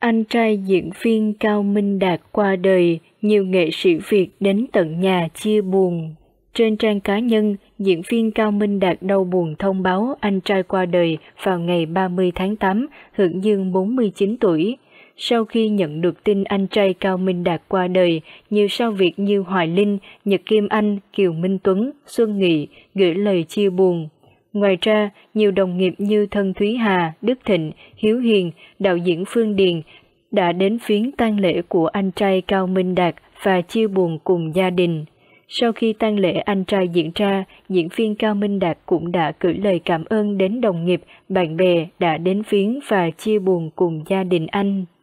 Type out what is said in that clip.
Anh trai diễn viên Cao Minh Đạt qua đời, nhiều nghệ sĩ Việt đến tận nhà chia buồn. Trên trang cá nhân, diễn viên Cao Minh Đạt đau buồn thông báo anh trai qua đời vào ngày 30 tháng 8, hưởng dương 49 tuổi. Sau khi nhận được tin anh trai Cao Minh Đạt qua đời, nhiều sao Việt như Hoài Linh, Nhật Kim Anh, Kiều Minh Tuấn, Xuân Nghị gửi lời chia buồn Ngoài ra, nhiều đồng nghiệp như Thân Thúy Hà, Đức Thịnh, Hiếu Hiền, đạo diễn Phương Điền đã đến phiến tang lễ của anh trai Cao Minh Đạt và chia buồn cùng gia đình. Sau khi tang lễ anh trai diễn ra, diễn viên Cao Minh Đạt cũng đã gửi lời cảm ơn đến đồng nghiệp, bạn bè đã đến phiến và chia buồn cùng gia đình anh.